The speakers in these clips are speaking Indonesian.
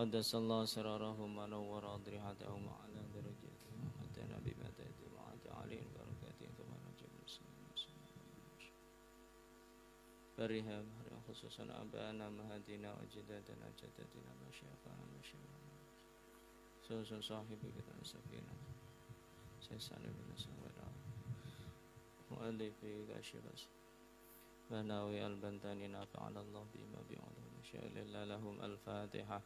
قدس الله سرارهم ونور أضرحتهم على درجات أتنا بما تأتي معك عليه البركات كما نجيب المسلمين برها بحرا خصوصا أبانا مهدينا وجدادنا جدتنا مشايخنا مشايخنا خصوصا صاحبي كذا سفينة سيسان بن سهرا مؤلفي كاشفس بناوي البنتان نافع الله بما بعلوم شاء الله لهم الفاتحة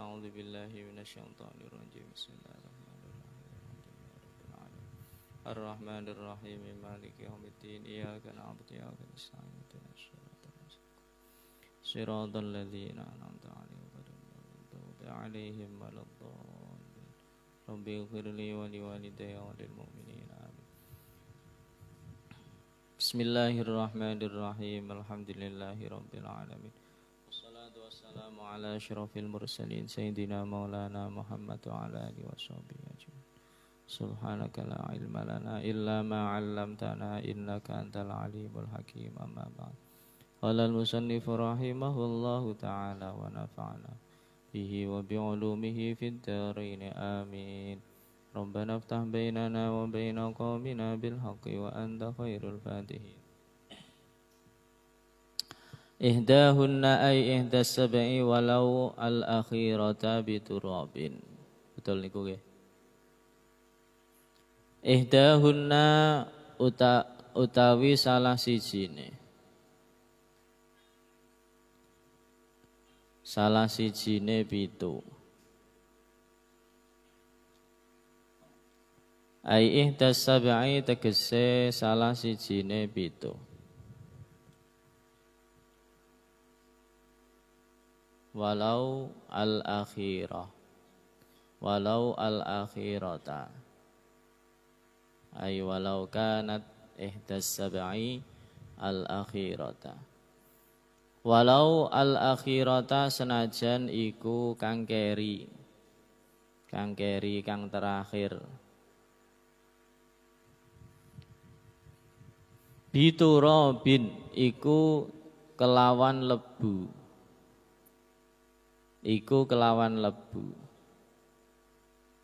أعوذ بالله من الشيطان الرجيم بسم الله الرحمن الرحيم الرحمن الرحيم مالك يوم الدين إياك نعبد وإياك نستعين اهدنا الصراط المستقيم صراط الذين أنعمت عليهم غير المغضوب عليهم ولا الضالين رب اغفر لي ولوالدي وللمؤمنين آمين بسم الله الرحمن الرحيم الحمد لله رب العالمين والسلام على أشرف المرسلين سيدنا مولانا محمد وعلى آله وصحبه أجمعين سبحانك لا علم لنا إلا ما علمتنا إنك أنت العليم الحكيم أما بعد قال المصنف رحمه الله تعالى ونفعنا به وبعلومه في الدارين آمين ربنا افتح بيننا وبين قومنا بالحق وأنت خير الفاتحين Ihdahunna ay ihdas sab'i walau al akhirata biturabin. Betul niku nggih. Ihdahunna uta, utawi salah ne Salah ne pitu. Ai ihdas sab'i tegese salah ne pitu. walau al-akhirah walau al-akhirata ay walau kanat ihdas sab'i al-akhirata walau al-akhirata senajan iku kang keri kang keri kang terakhir biturobin iku kelawan lebu iku kelawan lebu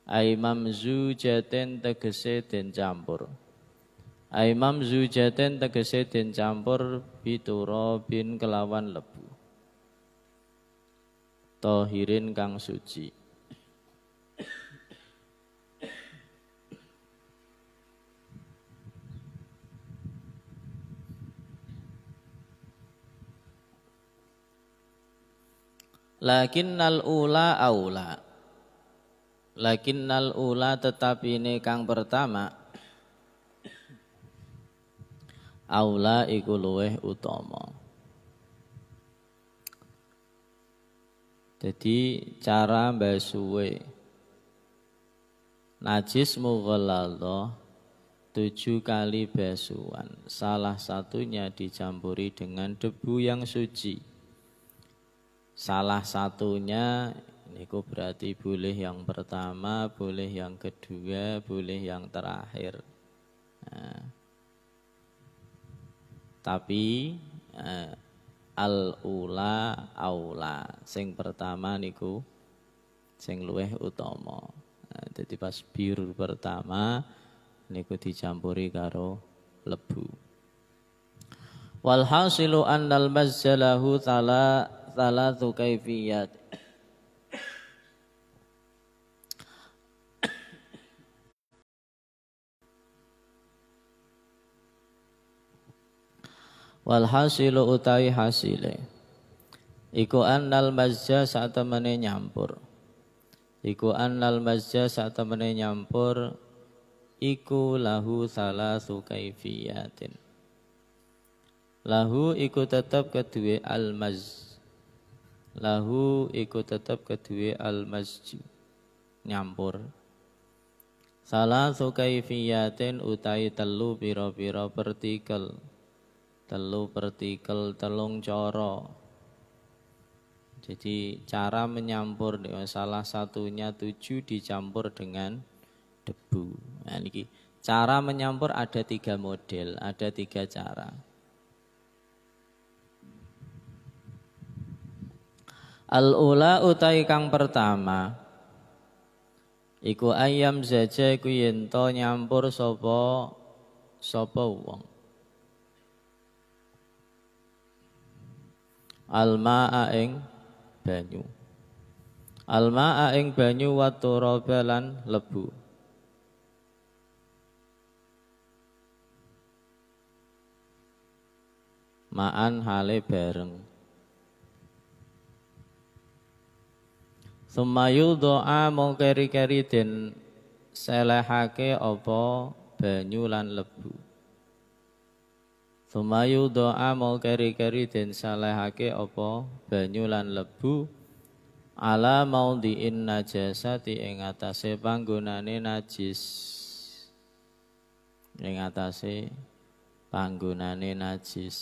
Aimam zujaten tegese den campur Aimam zujaten tegese den campur biturabin kelawan lebu Tohirin kang suci Lakinnal ula aula. Lakinnal ula tetap ini kang pertama. Aula iku luweh utama. Jadi cara basuwe najis mughalladha tujuh kali basuan salah satunya dicampuri dengan debu yang suci Salah satunya niku berarti boleh yang pertama, boleh yang kedua, boleh yang terakhir. Nah, tapi eh, al ula aula sing pertama niku sing luweh utama nah, jadi pas biru pertama niku dicampuri karo lebu Walhasilu an annal jalahu tala thalathu kaifiyat wal hasilu utai hasile iku annal mazja saat temene nyampur iku annal mazja saat temene nyampur iku lahu salasu kaifiyatin lahu iku tetap kedua al mazja lahu ikut tetap kedua al masjid nyampur salah sukaifiyatin utai telu piro-piro partikel telu partikel telung coro jadi cara menyampur salah satunya tujuh dicampur dengan debu nah, ini, cara menyampur ada tiga model ada tiga cara Al-ula utai kang pertama Iku ayam zaje, iku yento nyampur sopo sopo wong Alma aeng banyu alma aeng banyu watu robelan lebu Ma'an hale bareng Sumayu doa mau keri-keri den selehake opo banyu lan lebu. Sumayu doa mau keri-keri den selehake opo banyu lan lebu ala mau diin najasa atase panggunane najis. Ing atase najis.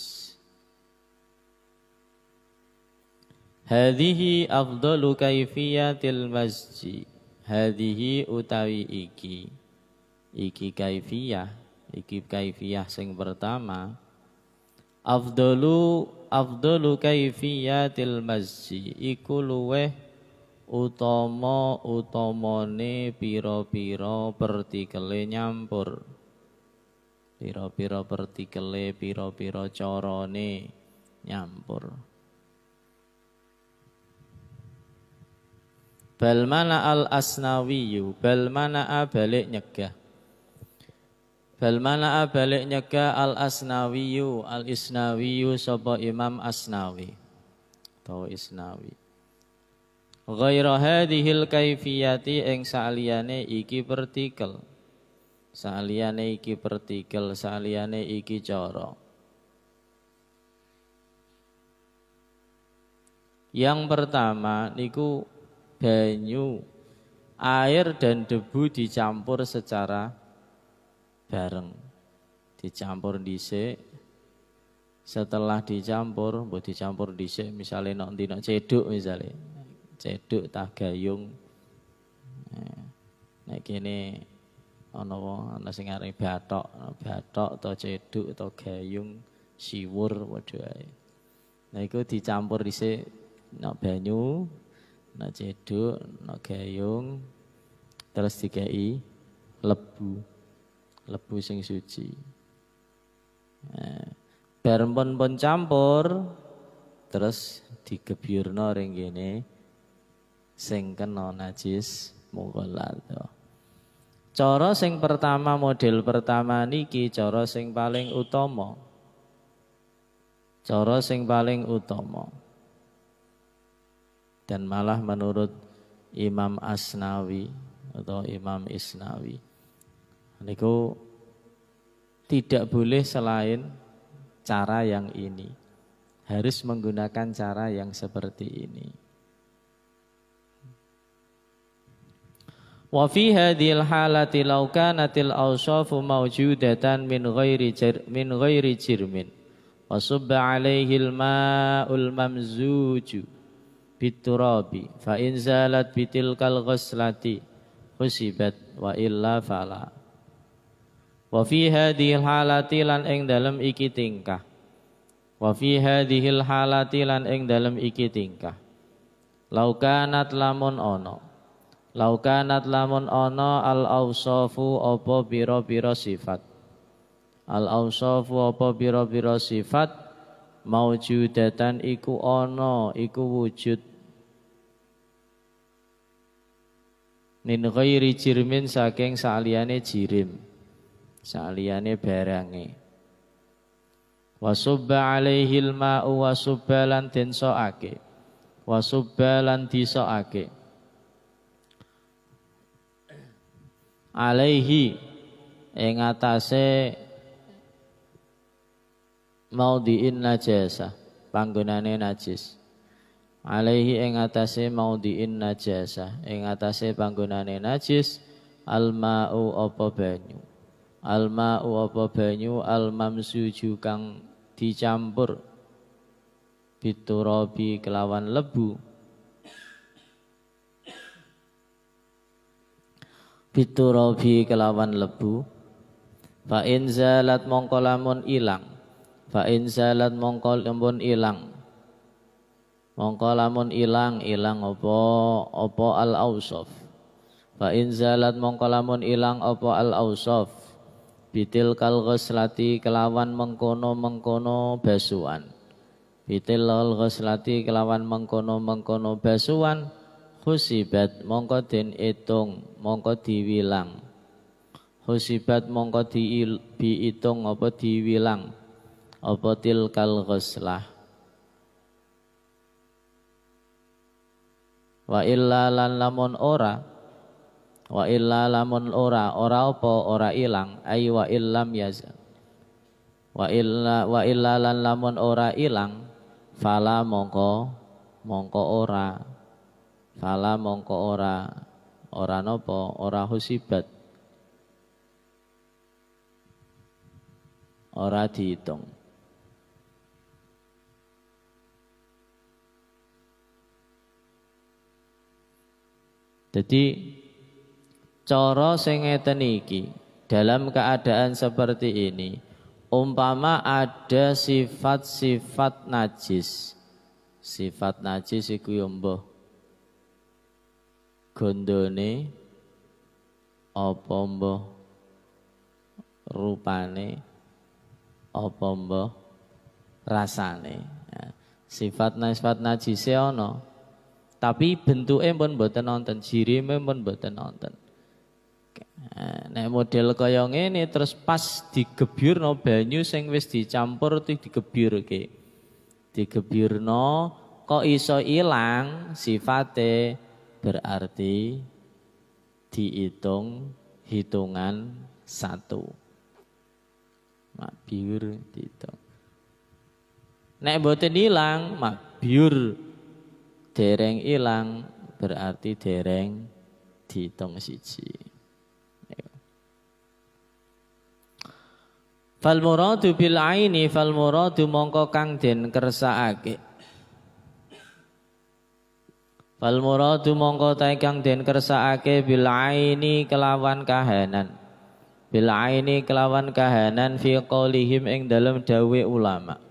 Hadhihi afdalu kaifiyatil masjid. Hadhihi utawi iki. Iki kaifiyah, iki kaifiyah sing pertama. Afdalu afdalu kaifiyatil masjid iku luweh Utomo utomone piro piro pertikele nyampur. piro piro pertikele piro piro corone nyampur. Bal mana al asnawiyu, bal mana balik nyegah. Bal mana balik nyegah al asnawiyu, al isnawiyu sopa Imam Asnawi atau Isnawi. Ghaira hadhil kaifiyati Yang saliyane iki partikel. Saliyane iki partikel, saliyane iki coro Yang pertama niku banyu, air dan debu dicampur secara bareng. Dicampur dhisik. Setelah dicampur, mbok dicampur dhisik misalnya nek ndina ceduk misalnya. Ceduk gayung. Nah, nek kene ana ana sing arep bathok, bathok atau ceduk atau gayung, siwur waduh ae. Nah iku dicampur dhisik nek banyu nak ceduk, nak gayung, terus dikei, lebu, lebu sing suci. Nah, pon pon campur, terus digebyurno ring gini, sing kena najis mungkolat. Cara sing pertama model pertama niki cara sing paling utama. Cara sing paling utama dan malah menurut Imam Asnawi atau Imam Isnawi niku tidak boleh selain cara yang ini harus menggunakan cara yang seperti ini Wa fi hadhil halati law kanatil awsafu mawjudatan min ghairi min ghairi jirmin wa subba alaihi al-ma'ul mamzuju biturabi fa in zalat bitilkal ghuslati husibat wa illa fala wa fi hadhil halati lan ing dalem iki tingkah wa fi hadhil halati lan ing dalem iki tingkah laukanat lamun ono laukanat lamun ono al ausafu apa biro-biro sifat al ausafu apa biro-biro sifat maujudatan iku ono iku wujud min ghairi jirmin saking saliyane jirim saliyane barange wasubba alaihi alma'u wasubba lan dinsokake wasubba lan disoake alaihi ing atase maudiin najasa panggonane najis alaihi ing atase maudiin najasa ing atase panggonane najis alma'u apa banyu alma'u apa banyu almamsuju kang dicampur biturabi kelawan lebu biturabi kelawan lebu fa lat mongkolamun ilang fa in salat mongko ilang mongkol lamun ilang ilang opo opo al ausof fa in salat lamun ilang opo al ausof bitil kal ghuslati kelawan mengkono mengkono basuan bitil al ghuslati kelawan mengkono mengkono basuan husibat mongko den itung mongko diwilang husibat mongko diitung apa diwilang apa tilkal ghuslah wa illa lan lamun ora wa illa lamun ora ora apa ora ilang ay wa illam yazal wa illa wa illa lan lamun ora ilang fala mongko mongko ora fala mongko ora ora nopo ora husibat ora dihitung Jadi cara sing iki dalam keadaan seperti ini umpama ada sifat-sifat najis. Sifat najis iku yo ya mbah gondone apa mbah rupane apa rasane. Nah, sifat-sifat najis ana. Tapi bentuknya pun boten nonton, jirime pun boten nonton. Nek model koyong ini terus pas no banyu sing wis dicampur tuh Digebir no, kok iso hilang sifate berarti dihitung hitungan satu. Mak biur dihitung. Nek boten hilang mak biur dereng ilang berarti dereng dihitung siji. Fal muradu bil aini fal muradu mongko kang den kersakake. Fal muradu mongko ta kang den kersakake bil aini kelawan kahanan. Bil aini kelawan kahanan fi qaulihim ing dalem dawe ulama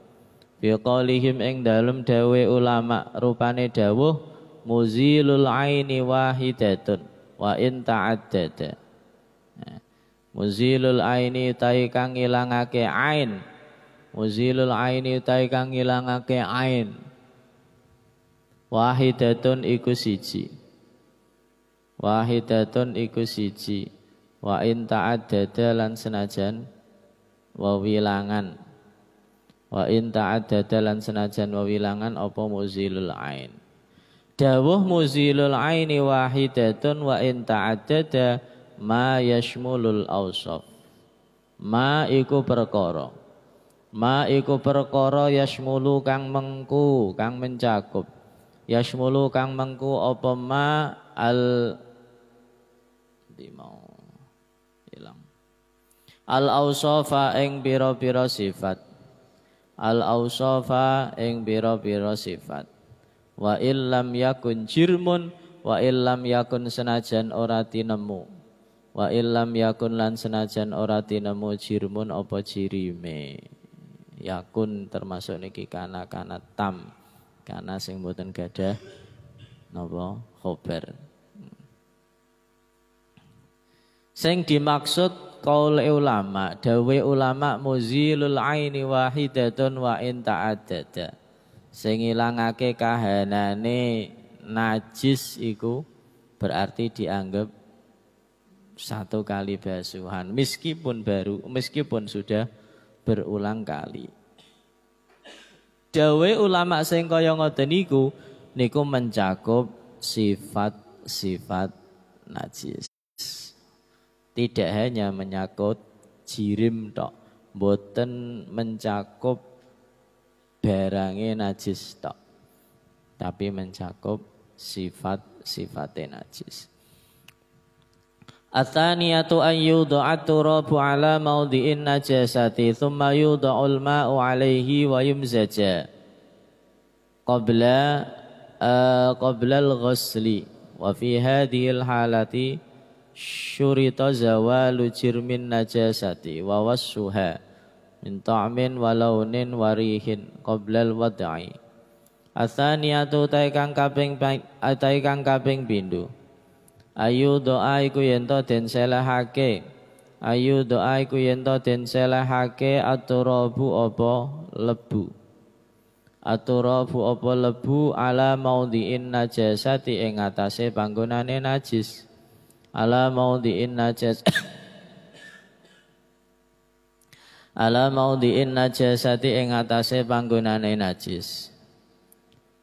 biqalihim ing dalem dawe ulama rupane dawuh muzilul aini wahidatun wa in ta'addada nah, muzilul aini tai kang ilangake ain muzilul aini tai kang ilangake ain wahidatun iku siji wahidatun iku siji wa in ta'addada lan senajan wawilangan Wa in ta'addada lan senajan wawilangan apa muzilul ain. Dawuh muzilul aini wahidatun wa in ta'addada ma yashmulul awsaf. Ma iku perkara. Ma iku perkara yashmulu kang mengku, kang mencakup. Yashmulu kang mengku apa ma al di mau hilang al ausofa ing biro biro sifat al ausafa ing biro-biro sifat wa illam yakun jirmun wa illam yakun senajan ora tinemu wa illam yakun lan senajan ora tinemu jirmun apa jirime yakun termasuk niki kana kana tam kana sing boten gadah napa khobar Sing dimaksud kaul ulama, dawe ulama muzilul aini wahidatun wa inta adada. Sing ilangake kahanane najis iku berarti dianggap satu kali basuhan meskipun baru meskipun sudah berulang kali dawe ulama sing kaya ngoten niku niku mencakup sifat-sifat najis tidak hanya menyakut jirim tok, boten mencakup barangnya najis tok, tapi mencakup sifat-sifatnya najis. Athaniyatu an yudu'atu rabu ala mawdi'in najasati thumma yudu'ul ma'u alaihi wa yumzaja qabla uh, qabla al-ghusli wa fi hadhi al-halati syurita zawalu jirmin najasati wa wassuha min ta'min wa launin warihin qoblal wad'i Athaniyatu taikang kaping eh, taikang kaping bindu Ayu doa iku yento den selehake Ayu doa iku yento den selehake aturabu apa lebu Aturabu apa lebu ala maudhi'in najasati ing atase panggonane najis ala maudhi'in najas ala maudhi'in najasati ing atase panggonane najis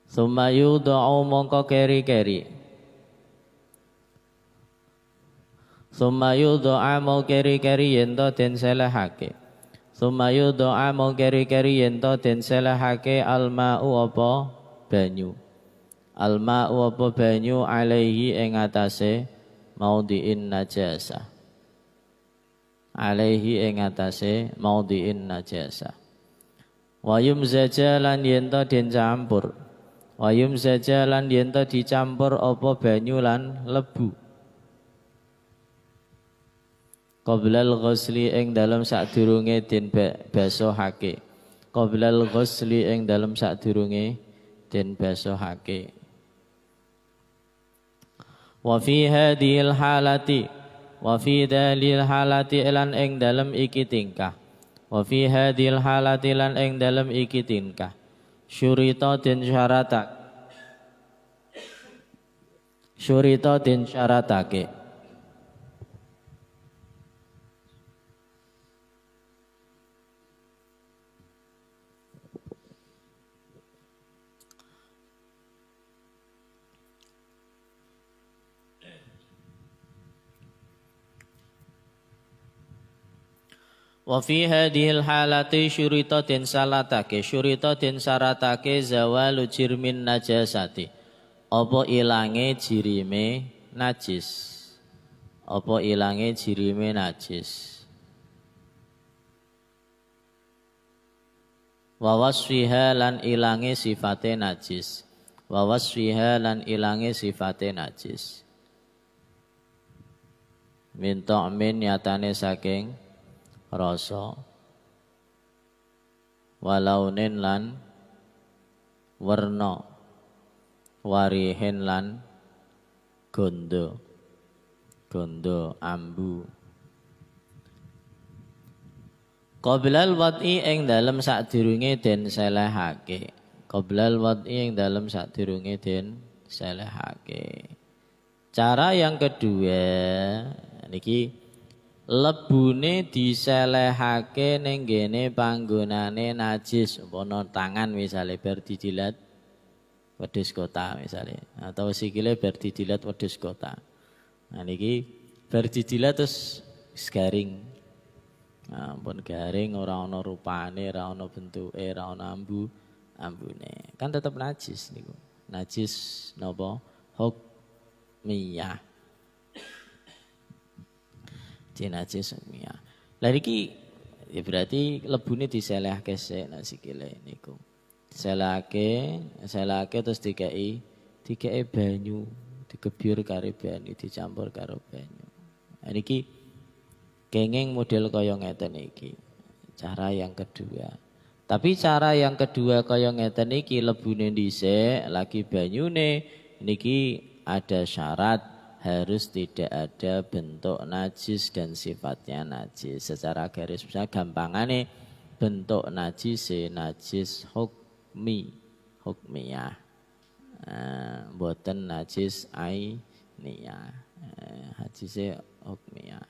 summa yudha'u mongko keri-keri summa yudha'a mau keri-keri yento to den selehake summa yudha'a mongko keri-keri yento to den selehake uopo apa banyu uopo apa banyu alaihi ing atase maudiin najasa alaihi ing atase maudiin najasa wayum saja lan yenta den campur wayum saja lan yenta dicampur opo banyu lan lebu qoblal ghusli ing dalem sadurunge den basohake qoblal ghusli ing dalem sadurunge den hake. Wafi hadhil halati Wafi dalil halati lan ing dalem iki tingkah Wafi hadhil halati lan ing dalem iki tingkah Syurita din syaratak halati syurita الحالة salatake syurita شريطة saratake زوال jirmin najasati. apa ilange jirime najis apa ilange jirime najis wasfiha lan ilange sifate najis wasfiha lan ilange sifate najis min nyatane yatane saking rasa walau lan werna warihin lan gondo gondo ambu Qoblal wad'i ing dalem sadurunge den selehake. Qoblal wad'i ing dalem sadurunge den selehake. Cara yang kedua niki lebune diselehake ning gene panggonane najis umpama tangan misale bar didilat wedhus kota misale atau sikile bar didilat wedhus kota nah niki bar didilat terus garing nah, garing ora ana rupane ora ana bentuke ora ana ambu ambune kan tetep najis niku najis napa hukmiyah jin najis ya lah iki ya berarti lebune kile sik nek sikile niku selake ke terus dikai dikai banyu digebyur kari banyu dicampur karo banyu nah, ki kengeng model koyong ngeten iki cara yang kedua tapi cara yang kedua niki ngeten iki lebune dhisik lagi banyune niki ada syarat harus tidak ada bentuk najis dan sifatnya najis. Secara garis besar gampangan nih bentuk najis si najis hukmi hukmiyah. Uh, eh, buatan najis ainiyah. Uh, eh, hadis hukmiyah.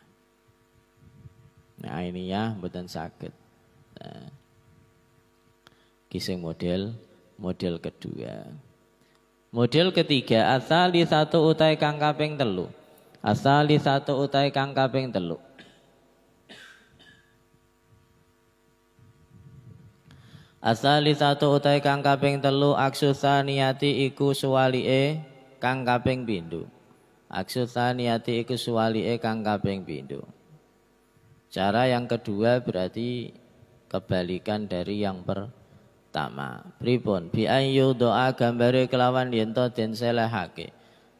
Nah, ainiyah buatan sakit. Uh, eh, kisah model model kedua. Model ketiga asal di satu utai kang kaping asal di satu utai kang kaping asal di satu utai kang kaping telu aksusa niati iku suwali kang kaping bindu, Aksusa niati iku suwali kang kaping bindu. Cara yang kedua berarti kebalikan dari yang pertama tama pripun bi ayu doa gambare kelawan yen to den selehake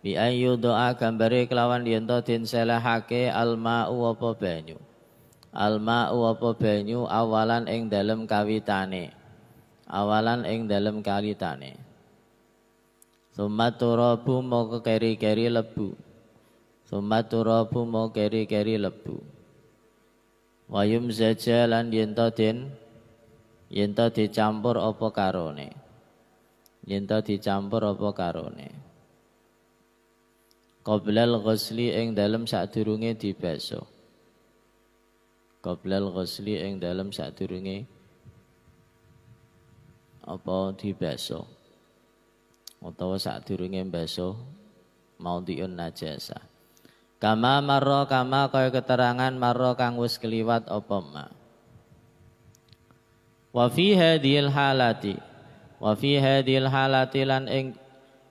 bi ayu doa gambare kelawan yen to den selehake alma apa banyu alma apa banyu awalan ing dalem kawitane awalan ing dalem kawitane Sumatu robu moko keri-keri lebu Sumatu robu moko keri-keri lebu wayum zajalan yen to den Yenta dicampur apa karone Yenta dicampur apa karone qoblal ghusli ing dalem sadurunge dibasuh qoblal ghusli ing dalem sadurunge apa dibasuh utawa sadurunge basuh maudhiun najasa kama maro, kama kaya keterangan maro kang wis keliwat apa mak wa fi hadhil halati wa fi hadhil halati lan ing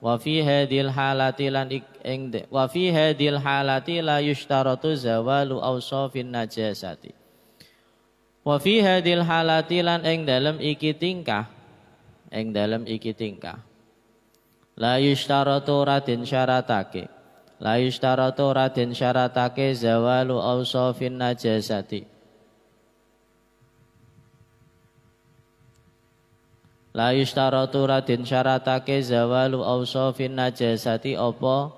wa fi hadhil halati lan ing wa fi hadhil halati la yushtaratu zawalu awsafin najasati wa fi hadhil halati lan ing dalem iki tingkah ing dalem iki tingkah la yushtaratu radin syaratake la yushtaratu radin syaratake zawalu awsafin najasati La yushtaratu radin syaratake zawalu awsafin najasati opo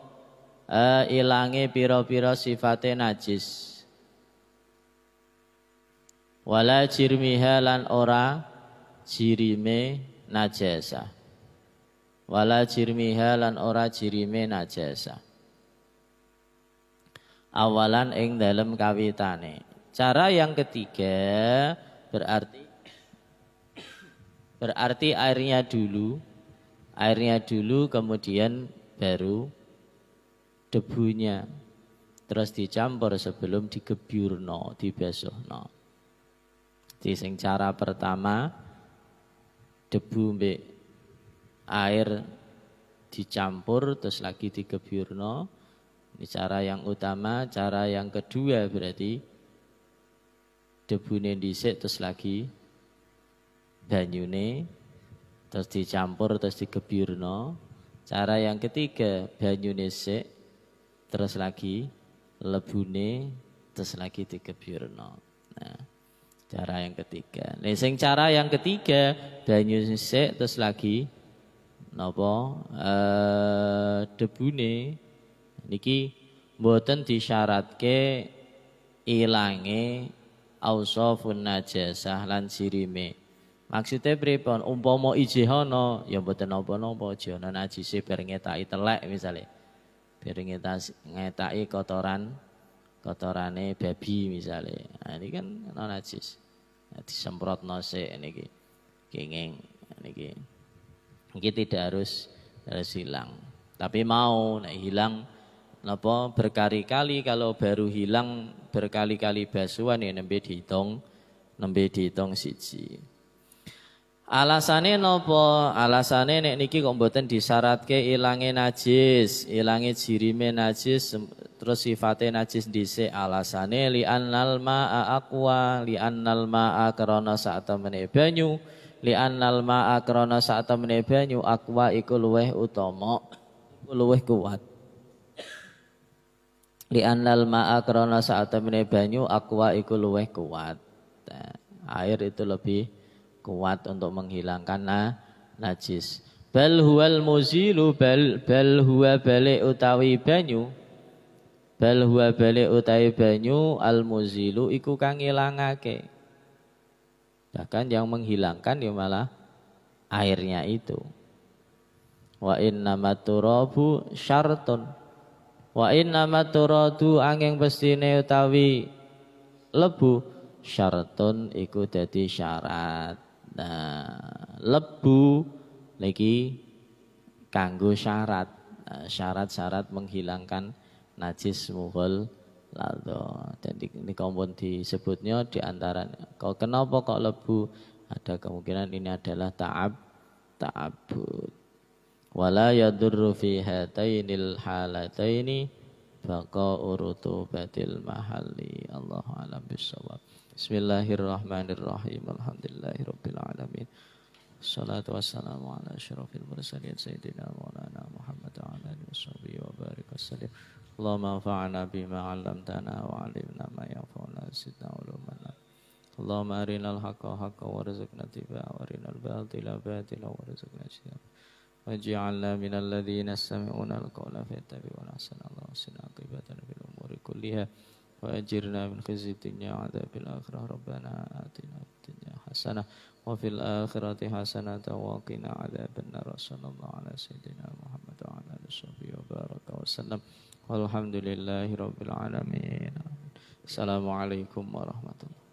e, ilangi piro piro sifate najis. Wala jirmiha lan ora jirime najasa. Wala jirmiha lan ora jirime najasa. Awalan ing dalam kawitane. Cara yang ketiga berarti Berarti airnya dulu, airnya dulu kemudian baru debunya. Terus dicampur sebelum digebyurno, dibesohno. Di sing cara pertama debu be air dicampur terus lagi digebyurno. Ini cara yang utama, cara yang kedua berarti di set terus lagi banyune terus dicampur terus digebyurno. Cara yang ketiga banyune sik terus lagi lebune terus lagi digebyurno. Nah, cara yang ketiga. Nah, sing cara yang ketiga banyu sik terus lagi napa eh debune niki mboten disyaratke ilange ausofun najasah lan sirime. Maksudnya pripon umpama iji hono ya mboten napa-napa aja ana najise bar ngetaki telek misale. Bar ngetaki kotoran kotorane babi misale. Nah, ini kan ana najis. Nah, disemprotno niki. Kenging niki. Iki tidak harus harus hilang. Tapi mau nek hilang napa berkali-kali kalau baru hilang berkali-kali basuhan ya nembe dihitung nembe dihitung siji. Alasane nopo? Alasane nek niki kok mboten disyaratke ilange najis, ilange jirime najis, terus sifate najis dhisik. Alasane li annal ma'a aqwa, li annal ma'a karena sak temene banyu, li annal ma'a karena sak temene banyu aqwa iku luweh utama, luweh kuat. Li annal ma'a karena sak temene banyu aqwa iku luweh kuat. Nah, air itu lebih kuat untuk menghilangkan na, najis. Bal huwal muzilu bal, bal huwa balik utawi banyu. Bal huwa balik utawi banyu al muzilu iku kang ilangake. Bahkan yang menghilangkan ya malah airnya itu. Wa inna maturabu syartun. Wa inna maturadu angin bestine utawi lebu syartun iku dadi syarat. Nah, lebu lagi kanggo syarat nah, syarat-syarat menghilangkan najis mughal lalu jadi ini kompon disebutnya di antara kok kenapa kok lebu ada kemungkinan ini adalah ta'ab ta'abud wala yadurru fi hatainil halataini baqa urutubatil mahalli Allahu alam bisawab Bismillahirrahmanirrahim. Alhamdulillahirrabbilalamin. Salatu wassalamu ala asyrafil mursalin Sayyidina Maulana Muhammad wa ala alihi washabihi wa barik wassalim. Allahumma fa'ana bima 'allamtana wa 'allimna ma yanfa'una zidna uluman. Allahumma arinal haqqa haqqa warzuqna tibaa wa arinal batila batila warzuqna ijtinaba. Waj'alna minal ladzina sami'una al-qawla fattabi'una ahsana. Allahumma sinna aqibatana bil umuri kulliha. وأجرنا من خزي الدنيا وعذاب الآخرة ربنا آتنا في الدنيا حسنة وفي الآخرة حسنة وقنا عذاب النار صلى الله على سيدنا محمد وعلى آله وصحبه وبارك وسلم والحمد لله رب العالمين السلام عليكم ورحمة الله